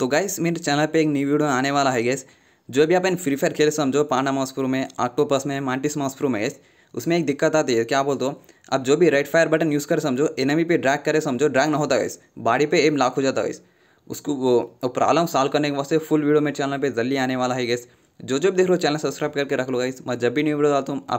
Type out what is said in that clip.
तो गाइस मेरे चैनल पे एक नई वीडियो आने वाला है गैस जो भी अपन फ्री फायर खेल समझो पांडा मॉसपुर में ऑक्टोपस में मांटिस माउस में गैस उसमें एक दिक्कत आती है क्या बोलते हो आप जो भी रेड फायर बटन यूज़ कर समझो एनमी पे ड्रैग करे समझो ड्रैग ना होता गैस बाड़ी पे एम लाख हो जाता गैस उसको वो प्रॉब्लम सॉल्व करने के वास्ते फुल वीडियो मेरे चैनल पर जल्दी आने वाला है गैस जो जो भी देख लो चैनल सब्सक्राइब करके रख लो गाइस मैं जब भी न्यू वीडियो डालता हूँ आप